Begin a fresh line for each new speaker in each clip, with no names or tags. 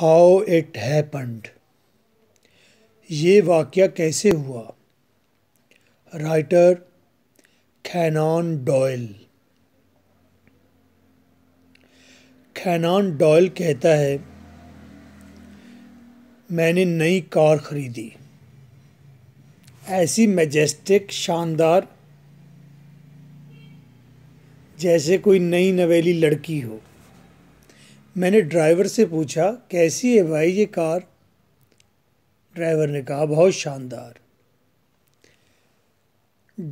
How it happened ये वाक्य कैसे हुआ writer Conan Doyle Conan Doyle कहता है मैंने नई कार ख़रीदी ऐसी मजेस्टिक शानदार जैसे कोई नई नवेली लड़की हो मैंने ड्राइवर से पूछा कैसी है भाई ये कार ड्राइवर ने कहा बहुत शानदार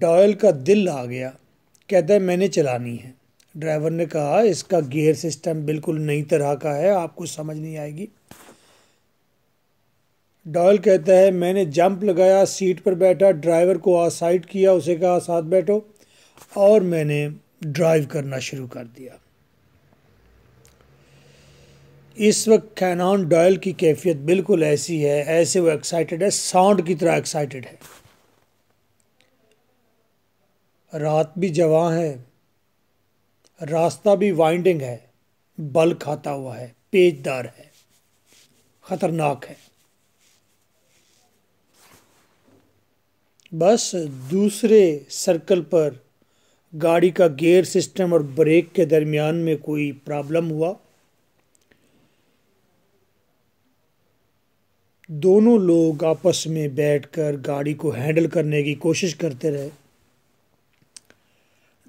डॉयल का दिल आ गया कहता है मैंने चलानी है ड्राइवर ने कहा इसका गियर सिस्टम बिल्कुल नई तरह का है आपको समझ नहीं आएगी डॉयल कहता है मैंने जंप लगाया सीट पर बैठा ड्राइवर को आसाइड किया उसे कहा साथ बैठो और मैंने ड्राइव करना शुरू कर दिया इस वक्त कैनॉन डॉयल की कैफियत बिल्कुल ऐसी है ऐसे वो एक्साइटेड है साउंड की तरह एक्साइटेड है रात भी जवां है रास्ता भी वाइंडिंग है बल खाता हुआ है पेचदार है ख़तरनाक है बस दूसरे सर्कल पर गाड़ी का गेयर सिस्टम और ब्रेक के दरमियान में कोई प्रॉब्लम हुआ दोनों लोग आपस में बैठकर गाड़ी को हैंडल करने की कोशिश करते रहे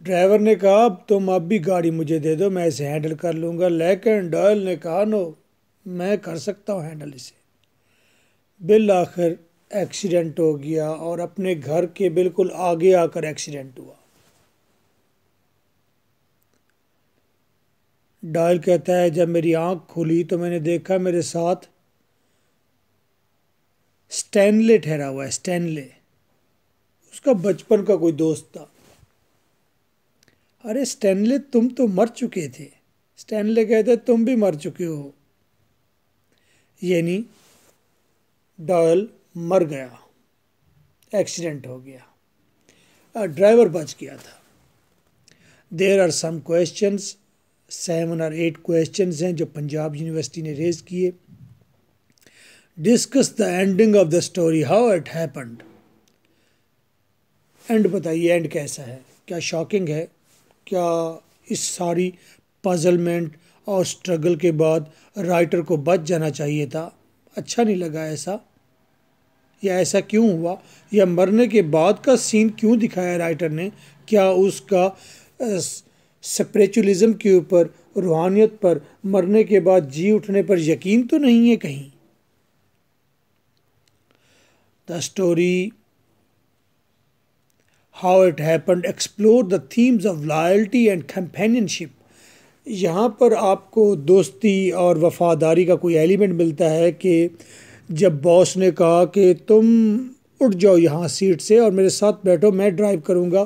ड्राइवर ने कहा अब तुम अब भी गाड़ी मुझे दे दो मैं इसे हैंडल कर लूँगा लेकिन डॉयल ने कहा नो मैं कर सकता हूँ हैंडल इसे बिल आखिर एक्सीडेंट हो गया और अपने घर के बिल्कुल आगे आकर एक्सीडेंट हुआ डायल कहता है जब मेरी आंख खुली तो मैंने देखा मेरे साथ स्टैनले ठहरा हुआ है स्टैनले उसका बचपन का कोई दोस्त था अरे स्टैनले तुम तो मर चुके थे स्टैनले कहते तुम भी मर चुके हो यानी डॉयल मर गया एक्सीडेंट हो गया ड्राइवर बच गया था there are some questions seven और एट क्वेश्चंस हैं जो पंजाब यूनिवर्सिटी ने रेज किए discuss the ending of the story how it happened and बताइए एंड कैसा है क्या शॉकिंग है क्या इस सारी पजलमेंट और स्ट्रगल के बाद राइटर को बच जाना चाहिए था अच्छा नहीं लगा ऐसा या ऐसा क्यों हुआ या मरने के बाद का सीन क्यों दिखाया राइटर ने क्या उसका स्परिचुअलिज़म के ऊपर रूहानियत पर मरने के बाद जी उठने पर यकीन तो नहीं है कहीं the story, how it happened, explore the themes of loyalty and companionship. यहाँ पर आपको दोस्ती और वफादारी का कोई एलिमेंट मिलता है कि जब बॉस ने कहा कि तुम उठ जाओ यहाँ सीट से और मेरे साथ बैठो मैं ड्राइव करूँगा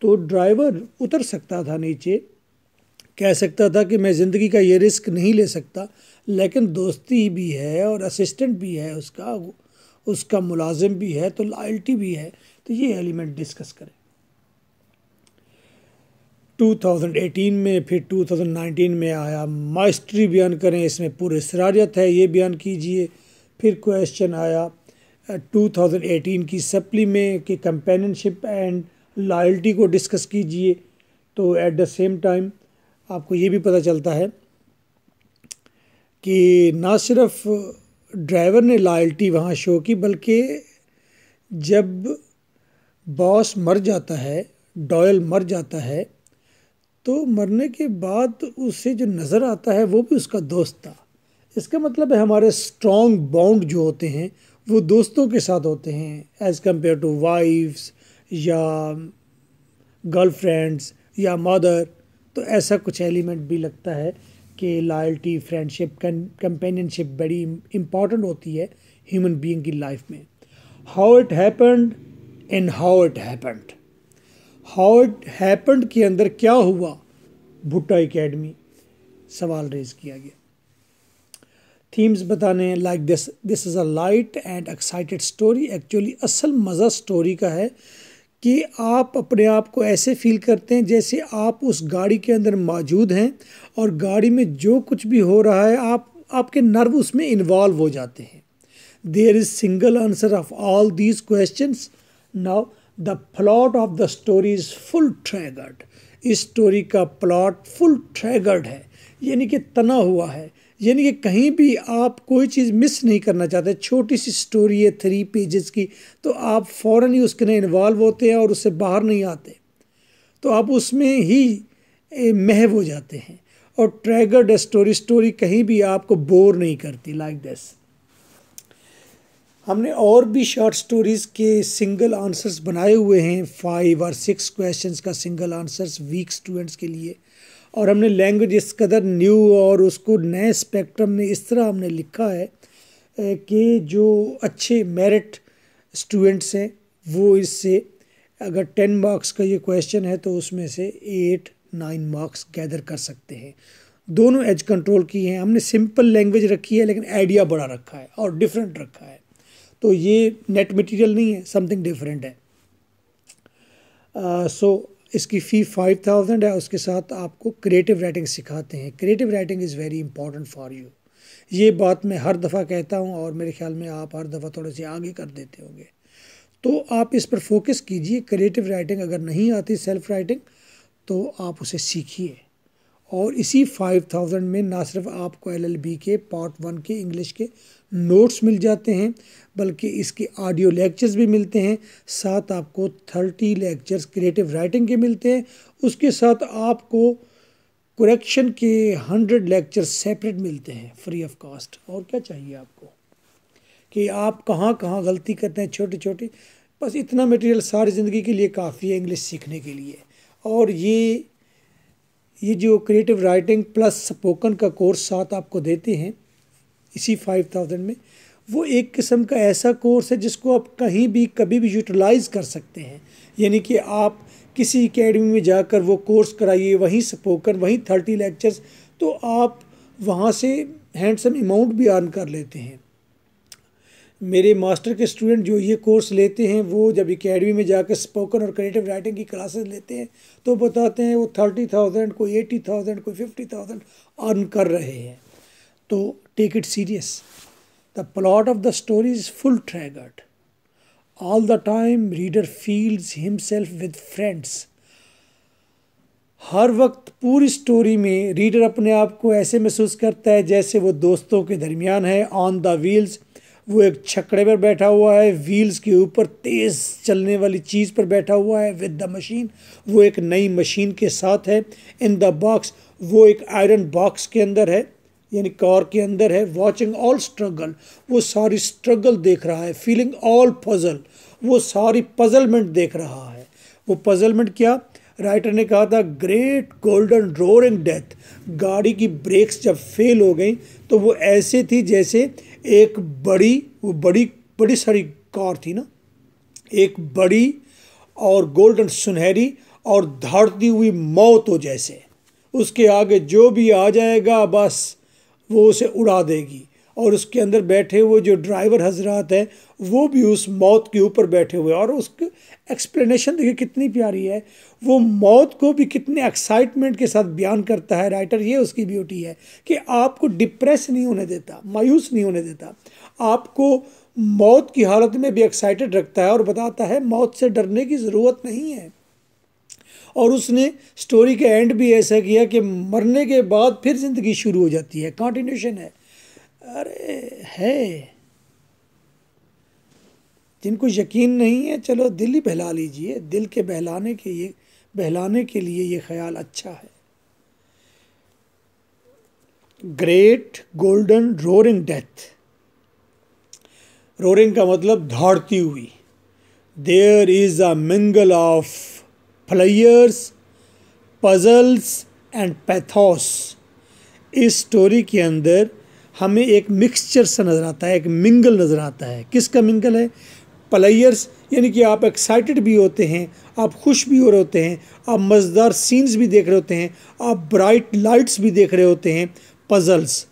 तो ड्राइवर उतर सकता था नीचे कह सकता था कि मैं ज़िंदगी का ये रिस्क नहीं ले सकता लेकिन दोस्ती भी है और असिस्टेंट भी है उसका उसका मुलाजिम भी है तो लॉयल्टी भी है तो ये एलिमेंट डिस्कस करें 2018 में फिर 2019 में आया माइस्ट्री बयान करें इसमें पूरी सरारियत है ये बयान कीजिए फिर क्वेश्चन आया 2018 की सप्ली में कि कंपेनशिप एंड लॉयल्टी को डिस्कस कीजिए तो एट द सेम टाइम आपको ये भी पता चलता है कि ना सिर्फ ड्राइवर ने लॉयल्टी वहाँ शो की बल्कि जब बॉस मर जाता है डॉयल मर जाता है तो मरने के बाद उसे जो नज़र आता है वो भी उसका दोस्त था इसका मतलब है हमारे स्ट्रॉन्ग बॉन्ड जो होते हैं वो दोस्तों के साथ होते हैं एज़ कम्पेयर टू वाइफ्स या गर्लफ्रेंड्स या मदर तो ऐसा कुछ एलिमेंट भी लगता है कि लॉयल्टी फ्रेंडशिप कंपेनियनशिप बड़ी इम्पॉर्टेंट होती है ह्यूमन बीइंग की लाइफ में how it happened in how it happened how it happened के अंदर क्या हुआ भुट्टा एकेडमी सवाल रेज किया गया थीम्स बताने like this this is a light and excited story actually असल मज़ा स्टोरी का है कि आप अपने आप को ऐसे फील करते हैं जैसे आप उस गाड़ी के अंदर मौजूद हैं और गाड़ी में जो कुछ भी हो रहा है आप आपके नर्व उसमें इन्वॉल्व हो जाते हैं there is single answer of all these question now the plot of the story is full ट्रैगर्ड इस स्टोरी का प्लॉट फुल ट्रैगर्ड है यानी कि तना हुआ है यानी कि कहीं भी आप कोई चीज़ मिस नहीं करना चाहते छोटी सी स्टोरी है थ्री पेजेस की तो आप फ़ौर ही उसके लिए इन्वॉल्व होते हैं और उससे बाहर नहीं आते तो आप उसमें ही महव हो जाते हैं और ट्रैगर्ड स्टोरी स्टोरी कहीं भी आपको बोर नहीं करती लाइक like दिस हमने और भी शॉर्ट स्टोरीज़ के सिंगल आंसर्स बनाए हुए हैं फाइव और सिक्स क्वेश्चंस का सिंगल आंसर्स वीक स्टूडेंट्स के लिए और हमने लैंग्वेज इस कदर न्यू और उसको नए स्पेक्ट्रम में इस तरह हमने लिखा है कि जो अच्छे मेरिट स्टूडेंट्स हैं वो इससे अगर टेन मार्क्स का ये क्वेश्चन है तो उसमें से एट नाइन मार्क्स गैदर कर सकते हैं दोनों एज कंट्रोल की हैं हमने सिंपल लैंग्वेज रखी है लेकिन आइडिया बड़ा रखा है और डिफरेंट रखा है तो ये नेट मटेरियल नहीं है समथिंग डिफरेंट है सो uh, so, इसकी फ़ी फाइव थाउजेंड है उसके साथ आपको क्रिएटिव राइटिंग सिखाते हैं creative writing is very important for you ये बात मैं हर दफ़ा कहता हूँ और मेरे ख्याल में आप हर दफ़ा थोड़े से आगे कर देते होंगे तो आप इस पर फोकस कीजिए क्रिएटिव राइटिंग अगर नहीं आती सेल्फ राइटिंग तो आप उसे सीखिए और इसी फाइव थाउजेंड में ना सिर्फ आपको एलएलबी के पार्ट वन के इंग्लिश के नोट्स मिल जाते हैं बल्कि इसके ऑडियो लेक्चर्स भी मिलते हैं साथ आपको थर्टी लेक्चर्स क्रिएटिव राइटिंग के मिलते हैं उसके साथ आपको करेक्शन के हंड्रेड लेक्चर सेपरेट मिलते हैं फ्री ऑफ कॉस्ट और क्या चाहिए आपको कि आप कहाँ कहाँ गलती करते हैं छोटी छोटी बस इतना मटेरियल सारी ज़िंदगी के लिए काफ़ी है इंग्लिश सीखने के लिए और ये ये जो क्रिएटिव राइटिंग प्लस स्पोकन का कोर्स साथ आपको देते हैं इसी फाइव थाउजेंड में वो एक किस्म का ऐसा कोर्स है जिसको आप कहीं भी कभी भी यूटिलाइज़ कर सकते हैं यानी कि आप किसी एकेडमी में जाकर वो कोर्स कराइए वहीं स्पोकन वहीं थर्टी लेक्चर्स तो आप वहाँ से हैंडसम अमाउंट भी अर्न कर लेते हैं मेरे मास्टर के स्टूडेंट जो ये कोर्स लेते हैं वो जब अकेडमी में जाकर स्पोकन और क्रिएटिव राइटिंग की क्लासेस लेते हैं तो बताते हैं वो थर्टी थाउजेंड कोई एटी थाउजेंड कोई फिफ्टी थाउजेंड अर्न कर रहे हैं तो take it serious the plot of the story is full ट्रैगर्ड all the time reader feels himself with friends हर वक्त पूरी स्टोरी में रीडर अपने आप को ऐसे महसूस करता है जैसे वो दोस्तों के दरमियान है ऑन द व्हील्स वो एक छकड़े पर बैठा हुआ है व्हील्स के ऊपर तेज़ चलने वाली चीज़ पर बैठा हुआ है विद द मशीन वो एक नई मशीन के साथ है इन द बॉक्स वो एक आयरन बॉक्स के अंदर है यानी कार के अंदर है वॉचिंग ऑल स्ट्रगल वो सारी स्ट्रगल देख रहा है फीलिंग ऑल पजल वो सारी पजलमेंट देख रहा है वो पजलमेंट क्या राइटर ने कहा था ग्रेट गोल्डन रोरिंग डेथ गाड़ी की ब्रेक्स जब फेल हो गई तो वो ऐसे थी जैसे एक बड़ी वो बड़ी बड़ी सारी कार थी ना एक बड़ी और गोल्डन सुनहरी और धाड़ती हुई मौत हो जैसे उसके आगे जो भी आ जाएगा बस वो उसे उड़ा देगी और उसके अंदर बैठे हुए जो ड्राइवर हजरात हैं वो भी उस मौत के ऊपर बैठे हुए और उस एक्सप्लेनेशन देखिए कितनी प्यारी है वो मौत को भी कितने एक्साइटमेंट के साथ बयान करता है राइटर ये उसकी ब्यूटी है कि आपको डिप्रेस नहीं होने देता मायूस नहीं होने देता आपको मौत की हालत में भी एक्साइटेड रखता है और बताता है मौत से डरने की ज़रूरत नहीं है और उसने स्टोरी के एंड भी ऐसा किया कि मरने के बाद फिर ज़िंदगी शुरू हो जाती है कॉन्टीन्यूशन है अरे है जिनको यकीन नहीं है चलो दिल ही बहला लीजिए दिल के बहलाने के ये बहलाने के लिए ये ख्याल अच्छा है great golden roaring death roaring का मतलब दौड़ती हुई there is a mingle of flares puzzles and pathos इस स्टोरी के अंदर हमें एक मिक्सचर सा नज़र आता है एक मिंगल नज़र आता है किसका मिंगल है प्लेयर्स यानी कि आप एक्साइटेड भी होते हैं आप खुश भी हो रहे होते हैं आप मज़ेदार सीन्स भी देख रहे होते हैं आप ब्राइट लाइट्स भी देख रहे होते हैं पज़ल्स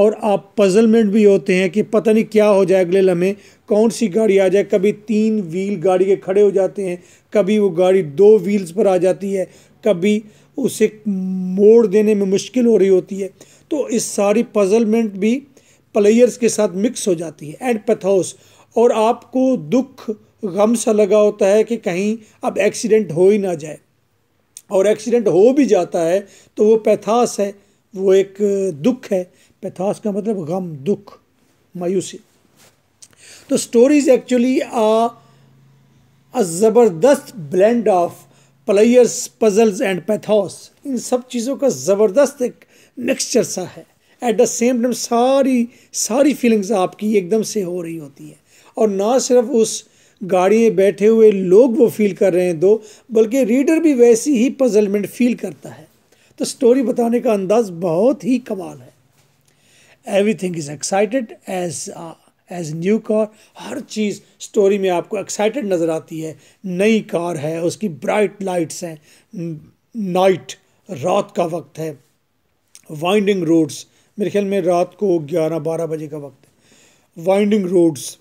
और आप पजलमेंट भी होते हैं कि पता नहीं क्या हो जाए अगले लम्हे कौन सी गाड़ी आ जाए कभी तीन व्हील गाड़ी के खड़े हो जाते हैं कभी वो गाड़ी दो व्हील्स पर आ जाती है कभी उसे मोड़ देने में मुश्किल हो रही होती है तो इस सारी पजलमेंट भी प्लेयर्स के साथ मिक्स हो जाती है एंड पैथोस और आपको दुख गम सा लगा होता है कि कहीं अब एक्सीडेंट हो ही ना जाए और एक्सीडेंट हो भी जाता है तो वो पैथास है वो एक दुख है पैथास का मतलब गम दुख मायूसी तो स्टोरीज एक्चुअली आ अ ज़बरदस्त blend of players puzzles and pathos इन सब चीज़ों का ज़बरदस्त एक मिक्सचर सा है एट द सेम टाइम सारी सारी फीलिंग्स आपकी एकदम से हो रही होती हैं और ना सिर्फ उस गाड़ी में बैठे हुए लोग वो फील कर रहे हैं दो बल्कि रीडर भी वैसी ही पजलमेंट फील करता है तो स्टोरी बताने का अंदाज बहुत ही कमाल है everything is excited edge edge new car हर चीज़ स्टोरी में आपको एक्साइटेड नज़र आती है नई कार है उसकी ब्राइट लाइट्स हैं नाइट रात का वक्त है वाइंडिंग रोड्स मेरे ख्याल में रात को ग्यारह बारह बजे का वक्त है वाइंडिंग रोड्स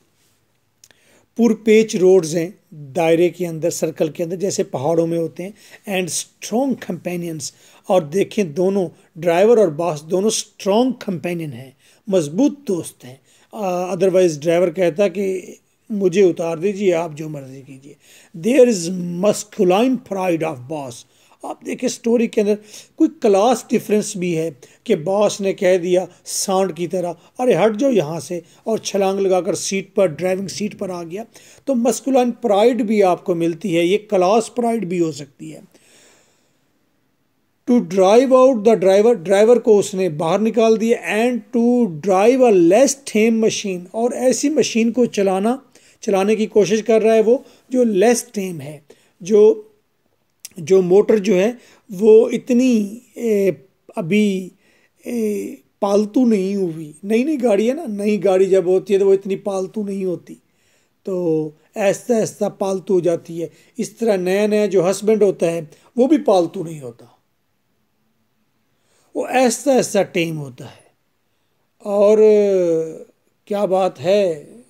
पुरपेच रोड्स हैं दायरे के अंदर सर्कल के अंदर जैसे पहाड़ों में होते हैं एंड स्ट्रॉन्ग कंपेनियंस और देखें दोनों ड्राइवर और बास दोनों स्ट्रॉन्ग कंपेनियन हैं मजबूत दोस्त हैं अदरवाइज़ uh, ड्राइवर कहता कि मुझे उतार दीजिए आप जो मर्ज़ी कीजिए there is masculine pride of boss आप देखें स्टोरी के अंदर कोई क्लास डिफरेंस भी है कि बॉस ने कह दिया सांड की तरह अरे हट जाओ यहाँ से और छलांग लगाकर सीट पर ड्राइविंग सीट पर आ गया तो मस्कुलाइन प्राइड भी आपको मिलती है ये क्लास प्राइड भी हो सकती है to drive out the driver driver को उसने बाहर निकाल दिया and to drive a less them machine और ऐसी मशीन को चलाना चलाने की कोशिश कर रहा है वो जो लेस थेम है जो जो मोटर जो है वो इतनी ए, अभी ए, पालतू नहीं हुई नई नई गाड़ी है ना नई गाड़ी जब होती है तो वो इतनी पालतू नहीं होती तो ऐसा ऐसा पालतू हो जाती है इस तरह नया नया जो हस्बैंड होता है वो भी पालतू नहीं होता वो ऐसा ऐसा टेम होता है और क्या बात है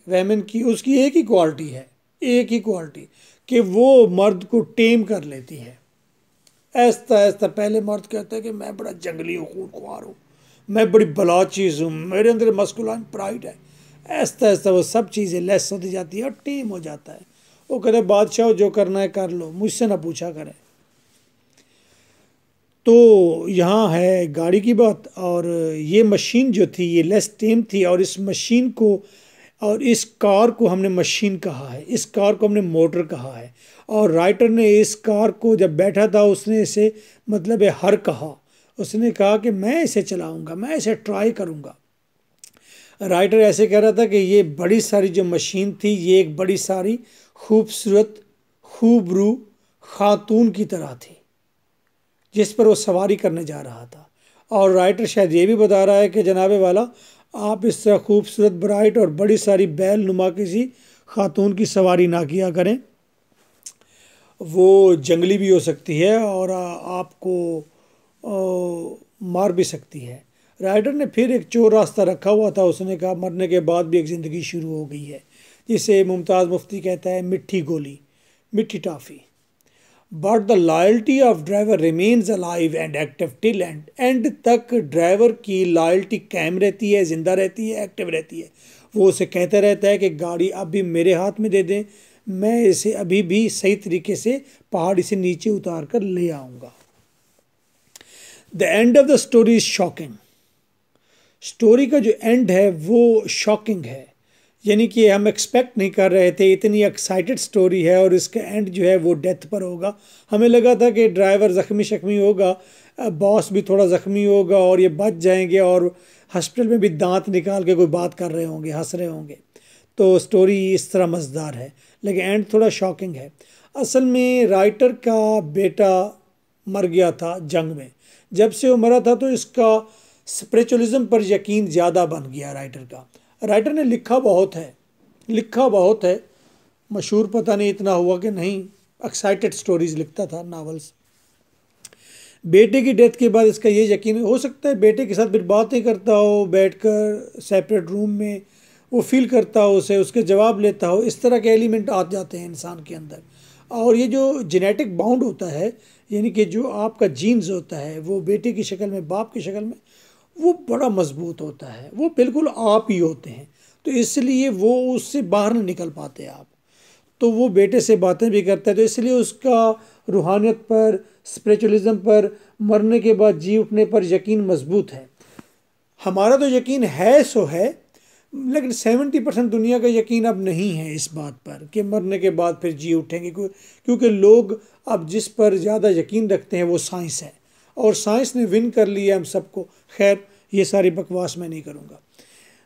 वेमेन की उसकी एक ही क्वालिटी है एक ही क्वालिटी कि वो मर्द को टेम कर लेती है ऐसा ऐसा पहले मर्द कहता है कि मैं बड़ा जंगली हूँ खून खुआर हूँ मैं बड़ी बला चीज़ हूँ मेरे अंदर मस्कुलान प्राइड है ऐसा ऐसा वो सब चीज़ें लेस होती जाती है और टेम हो जाता है वो कहते बादशाह जो करना है कर लो मुझसे ना पूछा करें तो यहाँ है गाड़ी की बात और ये मशीन जो थी ये लेस टेम थी और इस मशीन को और इस कार को हमने मशीन कहा है इस कार को हमने मोटर कहा है और राइटर ने इस कार को जब बैठा था उसने इसे मतलब हर कहा उसने कहा कि मैं इसे चलाऊंगा मैं इसे ट्राई करूंगा राइटर ऐसे कह रहा था कि ये बड़ी सारी जो मशीन थी ये एक बड़ी सारी खूबसूरत खूबरू खातून की तरह थी जिस पर वो सवारी करने जा रहा था और राइटर शायद ये भी बता रहा है कि जनाबे वाला आप इस तरह खूबसूरत ब्राइट और बड़ी सारी बैल नुमा किसी खातून की सवारी ना किया करें वो जंगली भी हो सकती है और आपको मार भी सकती है राइडर ने फिर एक चोर रास्ता रखा हुआ था उसने कहा मरने के बाद भी एक ज़िंदगी शुरू हो गई है जिसे मुमताज़ मुफ्ती कहता है मिट्टी गोली मिट्टी toffee but the loyalty of driver remains alive and active till end end तक ड्राइवर की लॉयल्टी कायम रहती है ज़िंदा रहती है एक्टिव रहती है वो उसे कहते रहता है कि गाड़ी भी मेरे हाथ में दे दें मैं इसे अभी भी सही तरीके से पहाड़ी से नीचे उतार कर ले आऊँगा the end of the story is shocking story का जो एंड है वो शॉकिंग है यानी कि हम एक्सपेक्ट नहीं कर रहे थे इतनी एक्साइटेड स्टोरी है और इसका एंड जो है वो डेथ पर होगा हमें लगा था कि ड्राइवर ज़ख्मी शख्मी होगा बॉस भी थोड़ा ज़ख्मी होगा और ये बच जाएंगे और हॉस्पिटल में भी दांत निकाल के कोई बात कर रहे होंगे हंस रहे होंगे तो स्टोरी इस तरह मज़ेदार है लेकिन एंड थोड़ा शॉकिंग है असल में राइटर का बेटा मर गया था जंग में जब से वो मरा था तो इसका स्परिचुअलिज़म पर यकीन ज़्यादा बन गया राइटर का राइटर ने लिखा बहुत है लिखा बहुत है मशहूर पता नहीं इतना हुआ कि नहीं एक्साइटेड स्टोरीज लिखता था नावल्स बेटे की डेथ के बाद इसका ये यकीन हो सकता है बेटे के साथ फिर बातें करता हो बैठकर सेपरेट रूम में वो फील करता हो उसे उसके जवाब लेता हो इस तरह के एलिमेंट आ जाते हैं इंसान के अंदर और ये जो जेनेटिक बाउंड होता है यानी कि जो आपका जीन्स होता है वो बेटे की शक्ल में बाप की शक्ल में वो बड़ा मजबूत होता है वो बिल्कुल आप ही होते हैं तो इसलिए वो उससे बाहर नहीं निकल पाते आप तो वो बेटे से बातें भी करता है तो इसलिए उसका रूहानियत पर स्परिचुअलिज़म पर मरने के बाद जी उठने पर यकीन मजबूत है हमारा तो यकीन है सो है लेकिन सेवेंटी परसेंट दुनिया का यकीन अब नहीं है इस बात पर कि मरने के बाद फिर जी उठेंगे क्योंकि लोग अब जिस पर ज़्यादा यकीन रखते हैं वो साइंस है और साइंस ने विन कर लिया हम सबको खैर ये सारी बकवास मैं नहीं करूँगा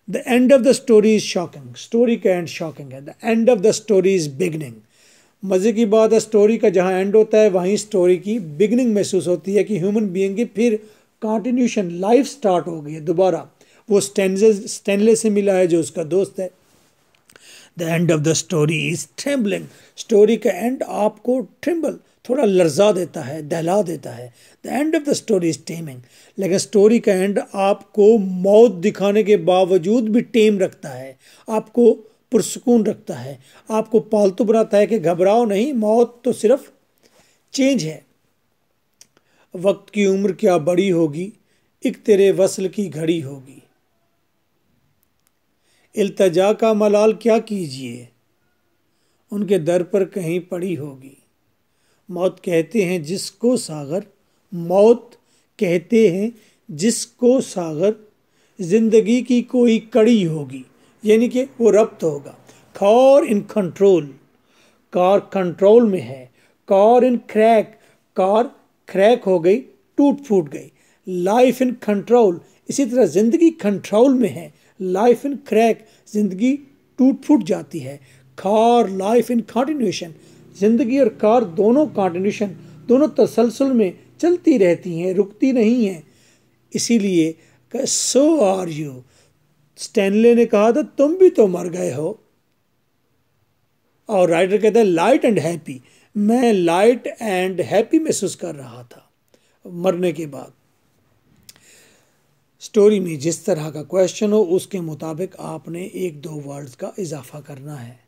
the end of the story is shocking story का एंड शॉकिंग है the end of the story is beginning मज़े की बात है स्टोरी का जहाँ एंड होता है वहीं स्टोरी की बिगनिंग महसूस होती है कि ह्यूमन बींग की फिर कंटिन्यूशन लाइफ स्टार्ट हो गई है दोबारा वो स्टेनजे स्टेनले से मिला है जो उसका दोस्त है the end of the story is trembling story का एंड आपको ट्रेम्बल थोड़ा लर्जा देता है दहला देता है the end of the story is taming लेकिन स्टोरी का एंड आपको मौत दिखाने के बावजूद भी टेम रखता है आपको पुरसकून रखता है आपको पालतू बनाता है कि घबराओ नहीं मौत तो सिर्फ चेंज है वक्त की उम्र क्या बड़ी होगी एक तेरे वसल की घड़ी होगी इल्तजा का मलाल क्या कीजिए उनके दर पर कहीं पड़ी होगी मौत कहते हैं जिसको सागर मौत कहते हैं जिसको सागर ज़िंदगी की कोई कड़ी होगी यानी कि वो रब्त होगा car in control car control में है car in crack car crack हो गई टूट फूट गई लाइफ इन कंट्रोल इसी तरह ज़िंदगी कंट्रोल में है लाइफ इन क्रैक ज़िंदगी टूट फूट जाती है कार लाइफ इन कॉन्टिन्यूशन ज़िंदगी और कार दोनों कॉन्टिन्यूशन दोनों तसलसल में चलती रहती हैं रुकती नहीं हैं इसीलिए सो आर यू स्टैनले ने कहा था तुम भी तो मर गए हो और राइटर कहता है लाइट एंड हैप्पी मैं लाइट एंड हैप्पी महसूस कर रहा था मरने के बाद स्टोरी में जिस तरह का क्वेश्चन हो उसके मुताबिक आपने एक दो वर्ड्स का इजाफा करना है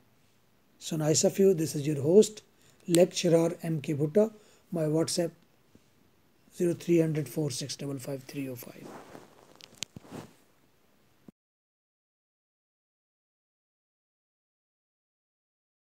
So nice of you. This is your host, lecturer M.K. Bhutta. My WhatsApp 0300 4655305.